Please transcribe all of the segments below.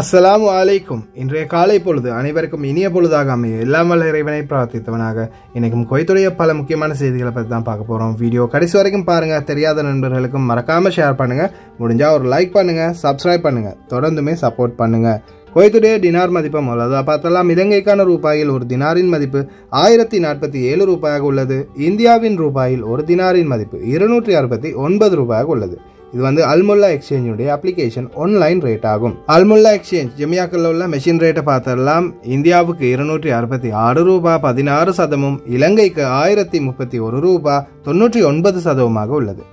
அஸ்ஸலாமு அலைக்கும் இன்றைய காலை பொழுது அனைவருக்கும் இனிய பொழுதாக அமைய இல்லாமல் இறைவனை பிரார்த்தித்தவனாக இன்றைக்கும் கொய்த்துடைய பல முக்கியமான செய்திகளை பற்றி தான் பார்க்க போகிறோம் வீடியோ கடைசி வரைக்கும் பாருங்கள் தெரியாத நண்பர்களுக்கும் மறக்காமல் ஷேர் பண்ணுங்கள் முடிஞ்சால் ஒரு லைக் பண்ணுங்கள் சப்ஸ்கிரைப் பண்ணுங்கள் தொடர்ந்துமே சப்போர்ட் பண்ணுங்கள் குவைத்துடைய டினார் மதிப்பை உள்ளதா பார்த்தலாம் இலங்கைக்கான ரூபாயில் ஒரு தினாரின் மதிப்பு ஆயிரத்தி நாற்பத்தி ஏழு ரூபாயாக உள்ளது இந்தியாவின் ரூபாயில் ஒரு தினாரின் மதிப்பு இருநூற்றி அறுபத்தி ஒன்பது ரூபாயாக உள்ளது இது வந்து அல்முல்லா எக்ஸ்சேஞ்சுடைய அப்ளிகேஷன் ஒன்லைன் ரேட் ஆகும் அல்முல்லா எக்ஸ்சேஞ்ச் ஜெமியாக்கில் உள்ள மெஷின் ரேட்டை பார்த்தெல்லாம் இந்தியாவுக்கு இருநூற்றி அறுபத்தி ஆறு ரூபா பதினாறு சதமும் இலங்கைக்கு ஆயிரத்தி முப்பத்தி ஒரு ரூபா தொண்ணூற்றி ஒன்பது சதவமாக உள்ளது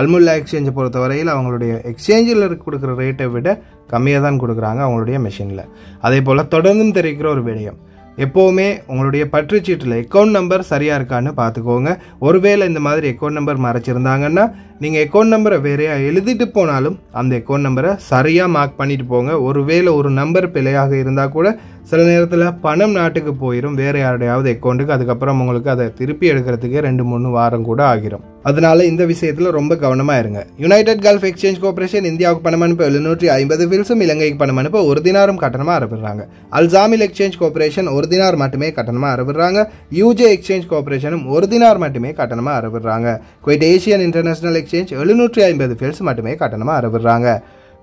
அல்முல்லா எக்ஸ்சேஞ்சை பொறுத்தவரையில் அவங்களுடைய எக்ஸ்சேஞ்சில் கொடுக்குற ரேட்டை விட கம்மியாக தான் கொடுக்குறாங்க அவங்களுடைய மெஷினில் அதே போல் தொடர்ந்தும் தெரிவிக்கிற ஒரு விடயம் எப்போவுமே உங்களுடைய பற்றுச்சீட்டில் அக்கௌண்ட் நம்பர் சரியாக இருக்கான்னு பார்த்துக்கோங்க ஒருவேளை இந்த மாதிரி அக்கௌண்ட் நம்பர் மறைச்சிருந்தாங்கன்னா நீங்கள் அக்கௌண்ட் நம்பரை வேறையாக எழுதிட்டு போனாலும் அந்த அக்கௌண்ட் நம்பரை சரியாக மார்க் பண்ணிட்டு போங்க ஒருவேளை ஒரு நம்பர் பிழையாக இருந்தால் கூட சில நேரத்தில் பணம் நாட்டுக்கு போயிடும் வேறு யாரையாவது அக்கௌண்ட்டுக்கு அதுக்கப்புறம் உங்களுக்கு அதை திருப்பி எடுக்கிறதுக்கே ரெண்டு மூணு வாரம் கூட ஆகிரும் அதனால இந்த விஷயத்தில் ரொம்ப கவனமாக இருங்க யுனைடெட் கல்ஃப் எக்ஸ்சேஞ்ச் கோஆபரேஷன் இந்தியாவுக்கு பணம் அனுப்ப எழுநூற்றி ஐம்பது ஃபில்ஸும் இலங்கைக்கு பணம் அனுப்ப ஒரு தினாரும் கட்டணமாக அறுபடுறாங்க அல்சாமில் எக்ஸ்சேஞ்ச் கோஆபரேஷன் ஒரு தினார் மட்டுமே கட்டணமாக அறுப்பிடுறாங்க யூஜே எக்ஸ்சேஞ்ச் கோஆபரேஷனும் ஒரு தினார் மட்டுமே கட்டணமாக அறுப்பிடுறாங்க குவைட் ஏசியன் இன்டர்நேஷனல் எக்ஸ்சேஞ்ச் எழுநூற்றி ஐம்பது ஃபில்ஸ் மட்டுமே கட்டணமாக அறுப்பிடுறாங்க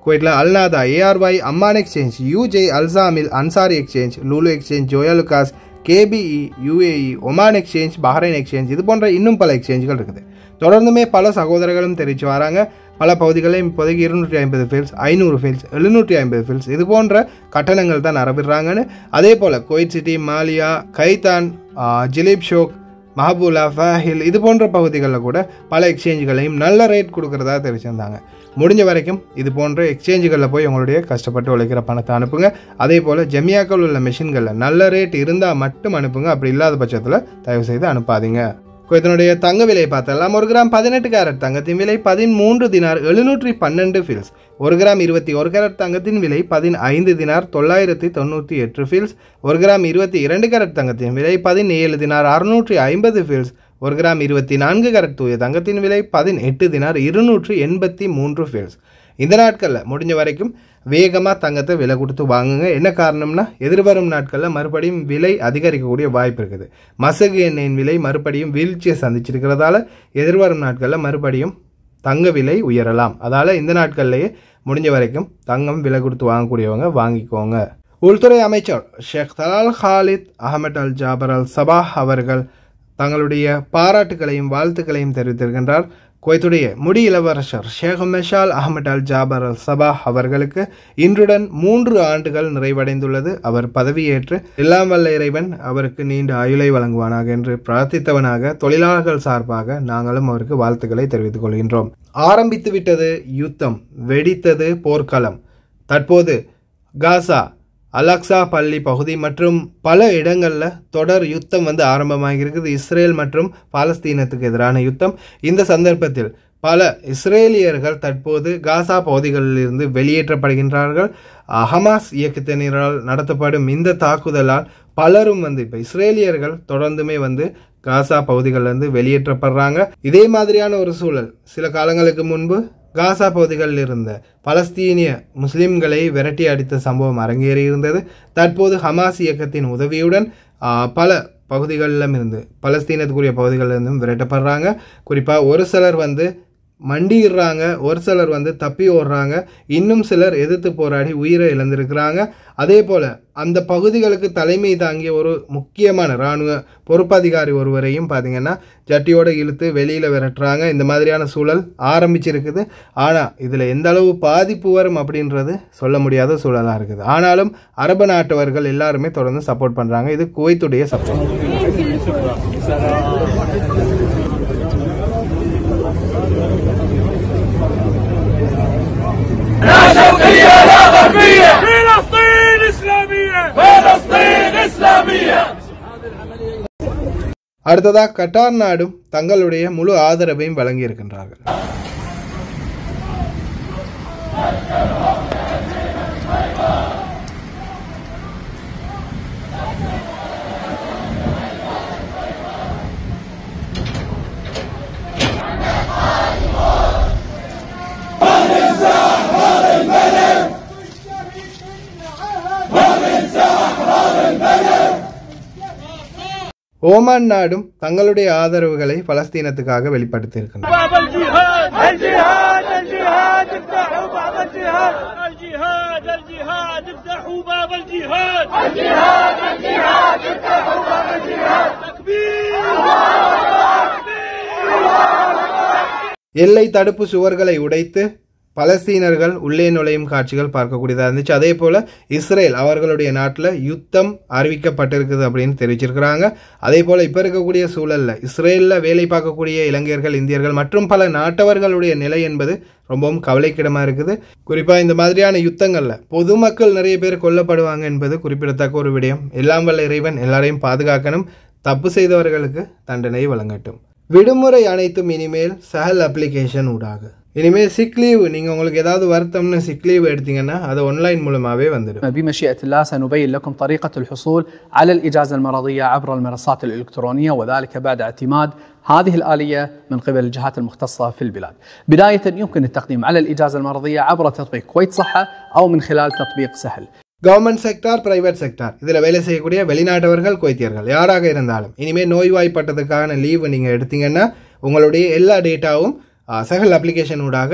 കുവൈറ്റിലെ അല്ലാദ എ ആർ எக்ஸ்சேஞ்ச் யூஜே அல்சாமில் அன்சாரி ജെ Lulu exchange exchange KBE UAE Oman exchange Bahrain exchange இது போன்ற இன்னும் பல எக்ஸ்சேஞ்சுகள் இருக்குது தொடர்ந்துமே பல சகோதரர்களும் தெரிவித்து வராங்க பல பகுதிகளையும் இப்போதைக்கு இருநூற்றி ஐம்பது ஃபீல்ஸ் ஐநூறு ஃபீல்ஸ் எழுநூற்றி ஐம்பது ஃபீல்ஸ் இது போன்ற கட்டணங்கள் தான் நடைபெறாங்கன்னு அதே போல் கோயிட் சிட்டி மாலியா கைதான் ஜிலீப் ஷோக் மஹபூலா ஃபஹில் இது போன்ற பகுதிகளில் கூட பல எக்ஸ்சேஞ்சுகளையும் நல்ல ரேட் கொடுக்குறதா தெரிவிச்சிருந்தாங்க முடிஞ்ச வரைக்கும் இது போன்ற எக்ஸ்சேஞ்சுகளில் போய் உங்களுடைய கஷ்டப்பட்டு உழைக்கிற பணத்தை அனுப்புங்க அதே போல் ஜெமியாக்கள் உள்ள மிஷின்களில் நல்ல ரேட் இருந்தால் மட்டும் அனுப்புங்க அப்படி இல்லாத பட்சத்தில் தயவு செய்து அனுப்பாதீங்க இதனுடைய தங்க விலை பார்த்தலாம் ஒரு கிராம் பதினெட்டு கேரட் தங்கத்தின் விலை பதிமூன்று தினார் எழுநூற்றி பன்னெண்டு ஃபில்ஸ் ஒரு கிராம் இருபத்தி ஒரு கேரட் தங்கத்தின் விலை பதினைந்து தினார் தொள்ளாயிரத்தி தொண்ணூற்றி எட்டு ஃபில்ஸ் ஒரு கிராம் இருபத்தி இரண்டு கேரட் தங்கத்தின் விலை பதினேழு தினார் அறுநூற்றி ஐம்பது ஃபில்ஸ் ஒரு கிராம் இருபத்தி நான்கு கேரட் தூய தங்கத்தின் விலை பதினெட்டு தினார் இருநூற்றி எண்பத்தி மூன்று ஃபில்ஸ் இந்த நாட்களில் முடிஞ்ச வரைக்கும் வேகமாக தங்கத்தை விலை கொடுத்து வாங்குங்க என்ன காரணம்னா எதிர்வரும் நாட்களில் மறுபடியும் விலை அதிகரிக்கக்கூடிய வாய்ப்பு இருக்குது மசகு எண்ணெயின் விலை மறுபடியும் வீழ்ச்சியை சந்திச்சிருக்கிறதால எதிர்வரும் நாட்களில் மறுபடியும் தங்க விலை உயரலாம் அதால் இந்த நாட்கள்லேயே முடிஞ்ச வரைக்கும் தங்கம் விலை கொடுத்து வாங்கக்கூடியவங்க வாங்கிக்கோங்க உள்துறை அமைச்சர் Sheikh Talal Khalid Ahmad Al Jaber Al Sabah அவர்கள் தங்களுடைய பாராட்டுகளையும் வாழ்த்துக்களையும் தெரிவித்திருக்கின்றார் குவைத்துடைய முடி இளவரசர் ஷேக் மெஷால் அஹமட் அல் ஜாபர் அல் சபா அவர்களுக்கு இன்றுடன் மூன்று ஆண்டுகள் நிறைவடைந்துள்ளது அவர் பதவியேற்று எல்லாம் வல்ல இறைவன் அவருக்கு நீண்ட ஆயுளை வழங்குவானாக என்று பிரார்த்தித்தவனாக தொழிலாளர்கள் சார்பாக நாங்களும் அவருக்கு வாழ்த்துக்களை தெரிவித்துக் கொள்கின்றோம் யுத்தம் வெடித்தது போர்க்களம் தற்போது காசா அலக்சா பள்ளி பகுதி மற்றும் பல இடங்களில் தொடர் யுத்தம் வந்து ஆரம்பமாகியிருக்குது இஸ்ரேல் மற்றும் பாலஸ்தீனத்துக்கு எதிரான யுத்தம் இந்த சந்தர்ப்பத்தில் பல இஸ்ரேலியர்கள் தற்போது காசா பகுதிகளிலிருந்து வெளியேற்றப்படுகின்றார்கள் ஹமாஸ் இயக்கத்தினரால் நடத்தப்படும் இந்த தாக்குதலால் பலரும் வந்து இப்போ இஸ்ரேலியர்கள் தொடர்ந்துமே வந்து காசா பகுதிகளிலிருந்து வெளியேற்றப்படுறாங்க இதே மாதிரியான ஒரு சூழல் சில காலங்களுக்கு முன்பு காசா பகுதிகளில் இருந்த பலஸ்தீனிய முஸ்லிம்களை விரட்டி அடித்த சம்பவம் அரங்கேறியிருந்தது தற்போது ஹமாஸ் இயக்கத்தின் உதவியுடன் பல பகுதிகளிலும் இருந்து பலஸ்தீனத்துக்குரிய பகுதிகளிலிருந்தும் விரட்டப்படுறாங்க குறிப்பாக ஒரு சிலர் வந்து மண்டிடுறாங்க ஒரு சிலர் வந்து தப்பி ஓடுறாங்க இன்னும் சிலர் எதிர்த்து போராடி உயிரை இழந்திருக்கிறாங்க அதே போல் அந்த பகுதிகளுக்கு தலைமை தாங்கிய ஒரு முக்கியமான இராணுவ பொறுப்பதிகாரி ஒருவரையும் பார்த்திங்கன்னா ஜட்டியோடு இழுத்து வெளியில் விரட்டுறாங்க இந்த மாதிரியான சூழல் ஆரம்பிச்சிருக்குது ஆனால் இதில் எந்த அளவு பாதிப்பு வரும் அப்படின்றது சொல்ல முடியாத சூழலாக இருக்குது ஆனாலும் அரபு நாட்டவர்கள் எல்லாருமே தொடர்ந்து சப்போர்ட் பண்ணுறாங்க இது குவைத்துடைய சப்போர்ட் அடுத்ததாக கட்டார் நாடும் தங்களுடைய முழு ஆதரவையும் வழங்கியிருக்கின்றார்கள் ஓமான் நாடும் தங்களுடைய ஆதரவுகளை பலஸ்தீனத்துக்காக வெளிப்படுத்தியிருக்கின்றன எல்லை தடுப்பு சுவர்களை உடைத்து பலஸ்தீனர்கள் உள்ளே நுழையும் காட்சிகள் பார்க்கக்கூடியதாக இருந்துச்சு அதே போல் இஸ்ரேல் அவர்களுடைய நாட்டில் யுத்தம் அறிவிக்கப்பட்டிருக்குது அப்படின்னு தெரிவிச்சிருக்கிறாங்க அதே போல் இப்போ இருக்கக்கூடிய சூழலில் இஸ்ரேலில் வேலை பார்க்கக்கூடிய இலங்கையர்கள் இந்தியர்கள் மற்றும் பல நாட்டவர்களுடைய நிலை என்பது ரொம்பவும் கவலைக்கிடமாக இருக்குது குறிப்பாக இந்த மாதிரியான யுத்தங்களில் பொதுமக்கள் நிறைய பேர் கொல்லப்படுவாங்க என்பது குறிப்பிடத்தக்க ஒரு விடயம் எல்லாம் வல்ல இறைவன் எல்லாரையும் பாதுகாக்கணும் தப்பு செய்தவர்களுக்கு தண்டனை வழங்கட்டும் விடுமுறை அனைத்தும் இனிமேல் சஹல் அப்ளிகேஷன் ஊடாக இனிமே சிக் லீவ் உங்களுக்கு ஏதாவது வருத்தம்னு சிக் லீவ் எடுத்தீங்கன்னா அது ஆன்லைன் மூலமாகவே வந்துடும் بمشيئة الله سنبين لكم طريقة الحصول على الإجازة المرضية عبر المنصات الإلكترونية وذلك بعد اعتماد هذه الآلية من قبل الجهات المختصة في البلاد بداية يمكن التقديم على الإجازة المرضية عبر تطبيق كويت صحة أو من خلال تطبيق سهل கவர்மெண்ட் செக்டார் பிரைவேட் செக்டார் இதில் வேலை செய்யக்கூடிய வெளிநாட்டவர்கள் குவைத்தியர்கள் யாராக இருந்தாலும் இனிமேல் நோய்வாய்ப்பட்டதுக்கான லீவு நீங்கள் எடுத்தீங்கன்னா உங்களுடைய எல்லா டேட்டாவும் சகல் அப்ளிகேஷனூடாக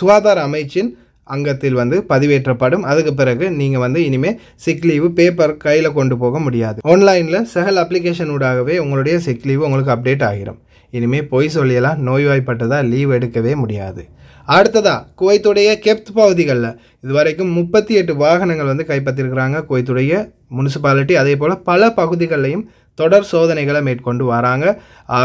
சுகாதார அமைச்சின் அங்கத்தில் வந்து பதிவேற்றப்படும் அதுக்கு பிறகு நீங்கள் வந்து இனிமேல் சிக் லீவு பேப்பர் கையில் கொண்டு போக முடியாது ஆன்லைனில் சகல் அப்ளிகேஷனூடாகவே உங்களுடைய சிக் லீவு உங்களுக்கு அப்டேட் ஆகிரும் இனிமேல் பொய் சொல்லியெல்லாம் நோய்வாய்ப்பட்டதாக லீவ் எடுக்கவே முடியாது அடுத்ததா குவைத்துடைய கெப்த் பகுதிகளில் இது வரைக்கும் முப்பத்தி எட்டு வாகனங்கள் வந்து கைப்பற்றிருக்கிறாங்க குவைத்துடைய முனிசிபாலிட்டி அதே போல் பல பகுதிகளையும் தொடர் சோதனைகளை மேற்கொண்டு வராங்க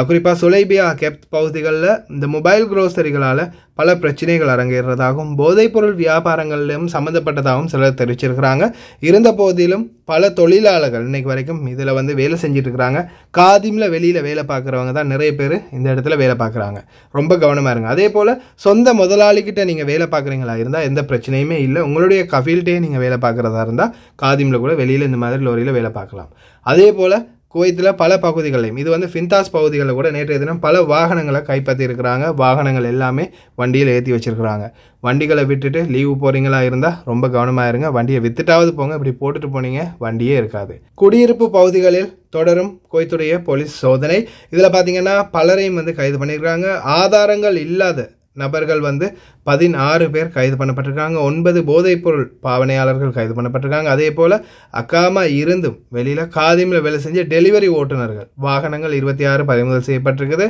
குறிப்பாக சுலைபியா கெப்த் பகுதிகளில் இந்த மொபைல் குரோசரிகளால் பல பிரச்சனைகள் அரங்கேறதாகவும் போதைப்பொருள் வியாபாரங்களிலும் சம்மந்தப்பட்டதாகவும் சிலர் தெரிவிச்சிருக்கிறாங்க இருந்த போதிலும் பல தொழிலாளர்கள் இன்னைக்கு வரைக்கும் இதில் வந்து வேலை செஞ்சுட்டு இருக்கிறாங்க காதிமில் வெளியில் வேலை பார்க்குறவங்க தான் நிறைய பேர் இந்த இடத்துல வேலை பார்க்குறாங்க ரொம்ப கவனமாக இருங்க அதே போல் சொந்த முதலாளிக்கிட்ட நீங்கள் வேலை பார்க்குறீங்களா இருந்தால் எந்த பிரச்சனையுமே இல்லை உங்களுடைய கஃபீல்ட்டே நீங்கள் வேலை பார்க்குறதா இருந்தால் காதிமில் கூட வெளியில் இந்த மாதிரி லோரியில் வேலை பார்க்கலாம் அதே போல் குவைத்தில் பல பகுதிகளையும் இது வந்து ஃபின்தாஸ் பகுதிகளில் கூட நேற்றைய தினம் பல வாகனங்களை கைப்பற்றியிருக்கிறாங்க வாகனங்கள் எல்லாமே வண்டியில் ஏற்றி வச்சுருக்கிறாங்க வண்டிகளை விட்டுட்டு லீவு போகிறீங்களா இருந்தால் ரொம்ப கவனமாக இருங்க வண்டியை வித்துட்டாவது போங்க இப்படி போட்டுட்டு போனீங்க வண்டியே இருக்காது குடியிருப்பு பகுதிகளில் தொடரும் கோய்த்துடைய போலீஸ் சோதனை இதில் பார்த்தீங்கன்னா பலரையும் வந்து கைது பண்ணியிருக்கிறாங்க ஆதாரங்கள் இல்லாத நபர்கள் வந்து பதினாறு பேர் கைது பண்ணப்பட்டிருக்காங்க ஒன்பது போதைப்பொருள் பாவனையாளர்கள் கைது பண்ணப்பட்டிருக்காங்க அதே போல் அக்காமா இருந்தும் வெளியில் காதிமில் வேலை செஞ்ச டெலிவரி ஓட்டுநர்கள் வாகனங்கள் இருபத்தி ஆறு பறிமுதல் செய்யப்பட்டிருக்குது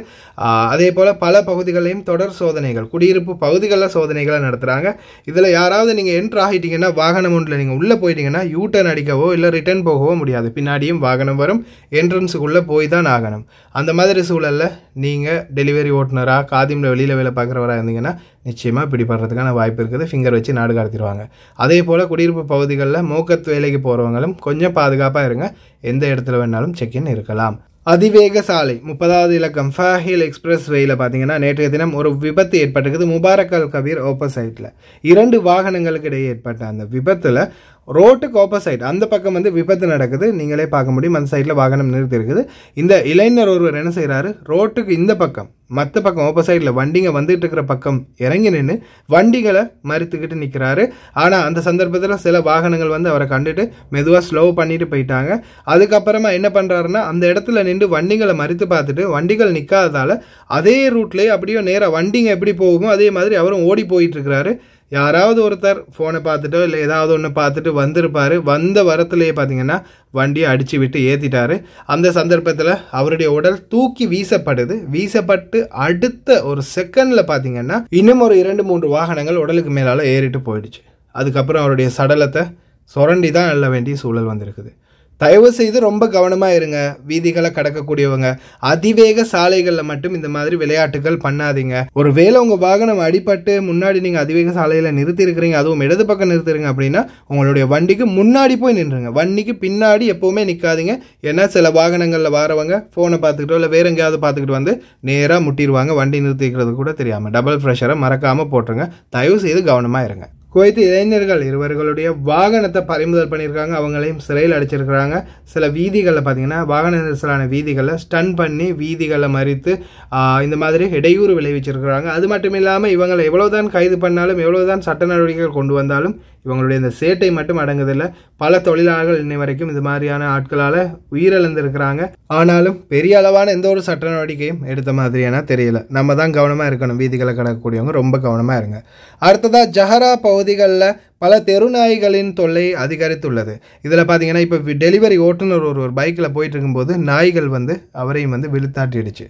அதே போல் பல பகுதிகளையும் தொடர் சோதனைகள் குடியிருப்பு பகுதிகளில் சோதனைகளை நடத்துகிறாங்க இதில் யாராவது நீங்கள் என்ட்ரு ஆகிட்டீங்கன்னா வாகனம் ஒன்றில் நீங்கள் உள்ளே போயிட்டீங்கன்னா யூ டர்ன் அடிக்கவோ இல்லை ரிட்டர்ன் போகவோ முடியாது பின்னாடியும் வாகனம் வரும் என்ட்ரன்ஸுக்குள்ளே போய் தான் ஆகணும் அந்த மாதிரி சூழலில் நீங்கள் டெலிவரி ஓட்டுநராக காதிமில் வெளியில் வேலை பார்க்குறவராக விளையாடுறவராக இருந்தீங்கன்னா நிச்சயமாக பிடிபடுறதுக்கான வாய்ப்பு இருக்குது ஃபிங்கர் வச்சு நாடு கடத்திடுவாங்க அதே போல் குடியிருப்பு பகுதிகளில் மோக்கத்து வேலைக்கு போகிறவங்களும் கொஞ்சம் பாதுகாப்பாக இருங்க எந்த இடத்துல வேணாலும் செக்இன் இருக்கலாம் அதிவேக சாலை முப்பதாவது இலக்கம் ஃபாஹில் எக்ஸ்பிரஸ் வேயில் பார்த்தீங்கன்னா நேற்றைய தினம் ஒரு விபத்து ஏற்பட்டிருக்குது முபாரக் அல் கபீர் ஓப்போசைட்டில் இரண்டு வாகனங்களுக்கு இடையே ஏற்பட்ட அந்த விபத்தில் ரோட்டுக்கு ஆப்போசைட் அந்த பக்கம் வந்து விபத்து நடக்குது நீங்களே பார்க்க முடியும் அந்த சைடில் வாகனம் நிறுத்தி இருக்குது இந்த இளைஞர் ஒருவர் என்ன செய்கிறாரு ரோட்டுக்கு இந்த பக்கம் மற்ற பக்கம் ஆப்போசைட்டில் வண்டிங்க வந்துட்டு இருக்கிற பக்கம் இறங்கி நின்று வண்டிகளை மறுத்துக்கிட்டு நிற்கிறாரு ஆனால் அந்த சந்தர்ப்பத்தில் சில வாகனங்கள் வந்து அவரை கண்டுட்டு மெதுவாக ஸ்லோ பண்ணிட்டு போயிட்டாங்க அதுக்கப்புறமா என்ன பண்ணுறாருன்னா அந்த இடத்துல நின்று வண்டிகளை மறுத்து பார்த்துட்டு வண்டிகள் நிற்காததால் அதே ரூட்லேயே அப்படியே நேராக வண்டிங்க எப்படி போகுமோ அதே மாதிரி அவரும் ஓடி போயிட்டு இருக்கிறாரு யாராவது ஒருத்தர் ஃபோனை பார்த்துட்டோ இல்லை ஏதாவது ஒன்று பார்த்துட்டு வந்திருப்பார் வந்த வரத்துலேயே பார்த்தீங்கன்னா வண்டியை அடித்து விட்டு ஏற்றிட்டார் அந்த சந்தர்ப்பத்தில் அவருடைய உடல் தூக்கி வீசப்படுது வீசப்பட்டு அடுத்த ஒரு செகண்டில் பார்த்தீங்கன்னா இன்னும் ஒரு இரண்டு மூன்று வாகனங்கள் உடலுக்கு மேலால் ஏறிட்டு போயிடுச்சு அதுக்கப்புறம் அவருடைய சடலத்தை சுரண்டி தான் எழ வேண்டிய சூழல் வந்திருக்குது தயவு செய்து ரொம்ப கவனமாக இருங்க வீதிகளை கடக்கக்கூடியவங்க அதிவேக சாலைகளில் மட்டும் இந்த மாதிரி விளையாட்டுகள் பண்ணாதீங்க ஒரு வேளை உங்கள் வாகனம் அடிபட்டு முன்னாடி நீங்கள் அதிவேக சாலையில் நிறுத்தி இருக்கிறீங்க அதுவும் இடது பக்கம் நிறுத்திருங்க அப்படின்னா உங்களுடைய வண்டிக்கு முன்னாடி போய் நின்றுங்க வண்டிக்கு பின்னாடி எப்போவுமே நிற்காதீங்க ஏன்னா சில வாகனங்களில் வரவங்க ஃபோனை பார்த்துக்கிட்டோ இல்லை வேறு எங்கேயாவது பார்த்துக்கிட்டு வந்து நேராக முட்டிடுவாங்க வண்டி நிறுத்திக்கிறது கூட தெரியாமல் டபுள் ப்ரெஷரை மறக்காமல் போட்டுருங்க தயவு செய்து கவனமாக இருங்க குவைத்து இளைஞர்கள் இருவர்களுடைய வாகனத்தை பறிமுதல் பண்ணியிருக்காங்க அவங்களையும் சிறையில் அடிச்சிருக்கிறாங்க சில வீதிகளில் பார்த்தீங்கன்னா வாகன நெரிசலான வீதிகளில் ஸ்டன் பண்ணி வீதிகளை மறித்து இந்த மாதிரி இடையூறு விளைவிச்சிருக்கிறாங்க அது மட்டும் இல்லாமல் இவங்களை எவ்வளோதான் கைது பண்ணாலும் எவ்வளோதான் சட்ட நடவடிக்கைகள் கொண்டு வந்தாலும் இவங்களுடைய இந்த சேட்டை மட்டும் அடங்குதில்லை பல தொழிலாளர்கள் இன்னை வரைக்கும் இது மாதிரியான ஆட்களால் உயிரிழந்திருக்கிறாங்க ஆனாலும் பெரிய அளவான எந்த ஒரு சட்ட நடவடிக்கையும் எடுத்த மாதிரியான தெரியல நம்ம தான் கவனமாக இருக்கணும் வீதிகளை கிடக்கக்கூடியவங்க ரொம்ப கவனமாக இருங்க அடுத்ததாக ஜஹரா பகுதி பகுதிகளில் பல தெருநாய்களின் தொல்லை அதிகரித்துள்ளது இதில் பார்த்தீங்கன்னா இப்போ டெலிவரி ஓட்டுநர் ஒருவர் பைக்கில் போயிட்டு இருக்கும்போது நாய்கள் வந்து அவரையும் வந்து விழுத்தாட்டிடுச்சு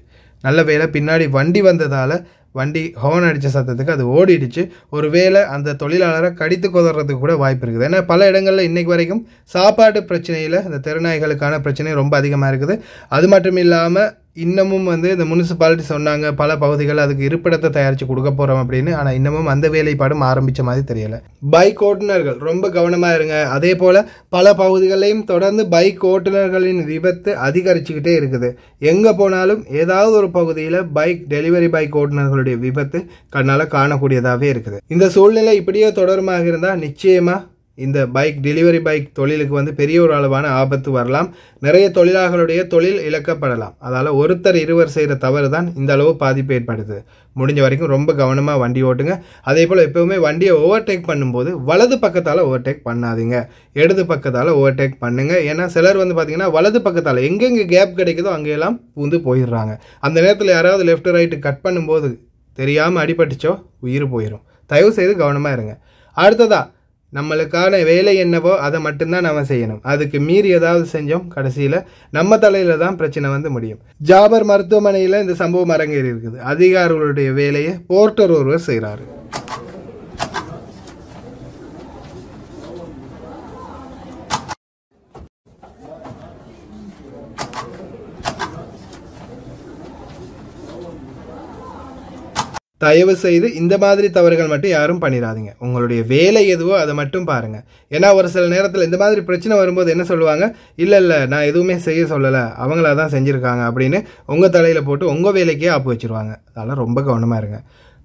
நல்ல வேலை பின்னாடி வண்டி வந்ததால் வண்டி ஹோன் அடித்த சத்தத்துக்கு அது ஓடிடுச்சு ஒரு வேளை அந்த தொழிலாளரை கடித்து குதறதுக்கு கூட வாய்ப்பு இருக்குது ஏன்னா பல இடங்களில் இன்றைக்கு வரைக்கும் சாப்பாடு பிரச்சனையில் இந்த தெருநாய்களுக்கான பிரச்சனை ரொம்ப அதிகமாக இருக்குது அது மட்டும் இல்லாமல் இன்னமும் வந்து இந்த முனிசிபாலிட்டி சொன்னாங்க பல பகுதிகள் அதுக்கு இருப்பிடத்தை தயாரித்து கொடுக்க போகிறோம் அப்படின்னு ஆனால் இன்னமும் அந்த வேலைப்பாடும் ஆரம்பித்த மாதிரி தெரியலை பைக் ஓட்டுநர்கள் ரொம்ப கவனமாக இருங்க அதே போல் பல பகுதிகளையும் தொடர்ந்து பைக் ஓட்டுநர்களின் விபத்து அதிகரிச்சுக்கிட்டே இருக்குது எங்கே போனாலும் ஏதாவது ஒரு பகுதியில் பைக் டெலிவரி பைக் ஓட்டுநர்களுடைய விபத்து கண்ணால் காணக்கூடியதாகவே இருக்குது இந்த சூழ்நிலை இப்படியே தொடருமாக இருந்தால் நிச்சயமாக இந்த பைக் டெலிவரி பைக் தொழிலுக்கு வந்து பெரிய ஒரு அளவான ஆபத்து வரலாம் நிறைய தொழிலாளர்களுடைய தொழில் இழக்கப்படலாம் அதால் ஒருத்தர் இருவர் செய்கிற தவறு தான் இந்த அளவு பாதிப்பு ஏற்படுது முடிஞ்ச வரைக்கும் ரொம்ப கவனமாக வண்டி ஓட்டுங்க அதே போல் எப்போவுமே வண்டியை ஓவர்டேக் பண்ணும்போது வலது பக்கத்தால் ஓவர்டேக் பண்ணாதீங்க இடது பக்கத்தால் ஓவர்டேக் பண்ணுங்கள் ஏன்னா சிலர் வந்து பார்த்திங்கன்னா வலது பக்கத்தால் எங்கெங்கே கேப் கிடைக்குதோ அங்கேயெல்லாம் பூந்து போயிடுறாங்க அந்த நேரத்தில் யாராவது லெஃப்ட் ரைட்டு கட் பண்ணும்போது தெரியாமல் அடிபட்டுச்சோ உயிர் போயிடும் தயவு செய்து கவனமாக இருங்க அடுத்ததாக நம்மளுக்கான வேலை என்னவோ அதை மட்டும்தான் நம்ம செய்யணும் அதுக்கு மீறி ஏதாவது செஞ்சோம் கடைசியில் நம்ம தலையில் தான் பிரச்சனை வந்து முடியும் ஜாபர் மருத்துவமனையில் இந்த சம்பவம் அரங்கேறி இருக்குது அதிகாரிகளுடைய வேலையை போர்ட்டர் ஒருவர் செய்கிறாரு தயவு செய்து இந்த மாதிரி தவறுகள் மட்டும் யாரும் பண்ணிடாதீங்க உங்களுடைய வேலை எதுவோ அதை மட்டும் பாருங்கள் ஏன்னா ஒரு சில நேரத்தில் இந்த மாதிரி பிரச்சனை வரும்போது என்ன சொல்லுவாங்க இல்லை இல்லை நான் எதுவுமே செய்ய சொல்லலை அவங்கள தான் செஞ்சுருக்காங்க அப்படின்னு உங்கள் தலையில் போட்டு உங்கள் வேலைக்கே ஆப்பு வச்சுருவாங்க அதெல்லாம் ரொம்ப கவனமாக இருங்க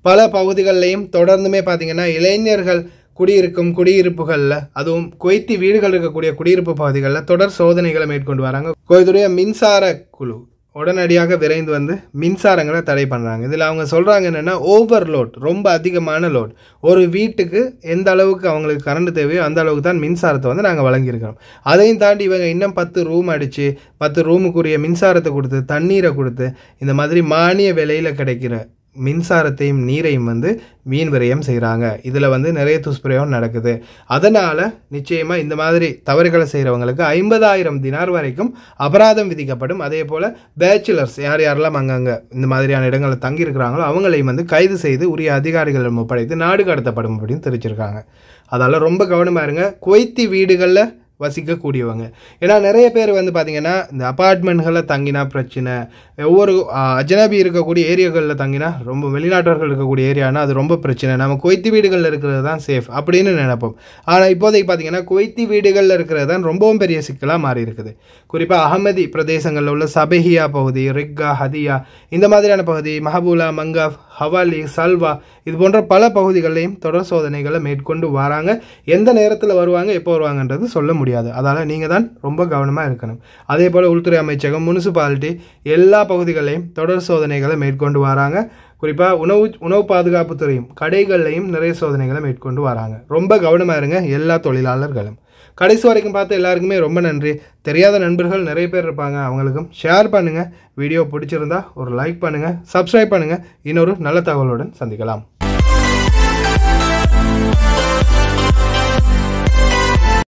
பல பகுதிகளிலையும் தொடர்ந்துமே பார்த்தீங்கன்னா இளைஞர்கள் குடியிருக்கும் குடியிருப்புகளில் அதுவும் குவைத்தி வீடுகள் இருக்கக்கூடிய குடியிருப்பு பகுதிகளில் தொடர் சோதனைகளை மேற்கொண்டு வராங்க கோயதுடைய மின்சார குழு உடனடியாக விரைந்து வந்து மின்சாரங்களை தடை பண்ணுறாங்க இதில் அவங்க சொல்கிறாங்க என்னென்னா ஓவர்லோட் ரொம்ப அதிகமான லோட் ஒரு வீட்டுக்கு எந்த அளவுக்கு அவங்களுக்கு கரண்ட் தேவையோ அந்த அளவுக்கு தான் மின்சாரத்தை வந்து நாங்கள் வழங்கியிருக்கிறோம் அதையும் தாண்டி இவங்க இன்னும் பத்து ரூம் அடித்து பத்து ரூமுக்குரிய மின்சாரத்தை கொடுத்து தண்ணீரை கொடுத்து இந்த மாதிரி மானிய விலையில் கிடைக்கிற மின்சாரத்தையும் நீரையும் வந்து வீண் விரயம் செய்கிறாங்க இதில் வந்து நிறைய துஷ்பிரயோகம் நடக்குது அதனால் நிச்சயமாக இந்த மாதிரி தவறுகளை செய்கிறவங்களுக்கு ஐம்பதாயிரம் தினார் வரைக்கும் அபராதம் விதிக்கப்படும் அதே போல் பேச்சுலர்ஸ் யார் யாரெல்லாம் அங்கங்கே இந்த மாதிரியான இடங்களில் தங்கியிருக்கிறாங்களோ அவங்களையும் வந்து கைது செய்து உரிய அதிகாரிகளிடம் ஒப்படைத்து நாடு கடத்தப்படும் அப்படின்னு தெரிவிச்சிருக்காங்க அதால் ரொம்ப கவனமாக இருங்க குவைத்தி வீடுகளில் வசிக்கக்கூடியவங்க ஏன்னா நிறைய பேர் வந்து பார்த்திங்கன்னா இந்த அப்பார்ட்மெண்ட்களில் தங்கினா பிரச்சனை ஒவ்வொரு அஜனபி இருக்கக்கூடிய ஏரியாக்களில் தங்கினா ரொம்ப வெளிநாட்டவர்கள் இருக்கக்கூடிய ஏரியானா அது ரொம்ப பிரச்சனை நம்ம கொய்த்து வீடுகளில் இருக்கிறது தான் சேஃப் அப்படின்னு நினைப்போம் ஆனால் இப்போதைக்கு பார்த்திங்கன்னா கொய்த்து வீடுகளில் இருக்கிறது தான் ரொம்பவும் பெரிய சிக்கலாக மாறி இருக்குது குறிப்பாக அகமதி பிரதேசங்களில் உள்ள சபஹியா பகுதி ரிக்கா ஹதியா இந்த மாதிரியான பகுதி மஹபூலா மங்காஃப் ஹவாலி சல்வா இது போன்ற பல பகுதிகளையும் தொடர் சோதனைகளை மேற்கொண்டு வராங்க எந்த நேரத்தில் வருவாங்க எப்போ வருவாங்கன்றது சொல்ல முடியாது அதால் நீங்கள் தான் ரொம்ப கவனமாக இருக்கணும் அதே போல் உள்துறை அமைச்சகம் முனிசிபாலிட்டி எல்லா பகுதிகளையும் தொடர் சோதனைகளை மேற்கொண்டு வராங்க குறிப்பாக உணவு உணவு பாதுகாப்புத்துறையும் கடைகள்லையும் நிறைய சோதனைகளை மேற்கொண்டு வராங்க ரொம்ப கவனமாக இருங்க எல்லா தொழிலாளர்களும் கடைசி வரைக்கும் பார்த்து எல்லாருக்குமே ரொம்ப நன்றி தெரியாத நண்பர்கள் நிறைய பேர் இருப்பாங்க அவங்களுக்கும் ஷேர் பண்ணுங்கள் வீடியோ பிடிச்சிருந்தா ஒரு லைக் பண்ணுங்கள் சப்ஸ்கிரைப் பண்ணுங்கள் இன்னொரு நல்ல தகவலுடன் சந்திக்கலாம்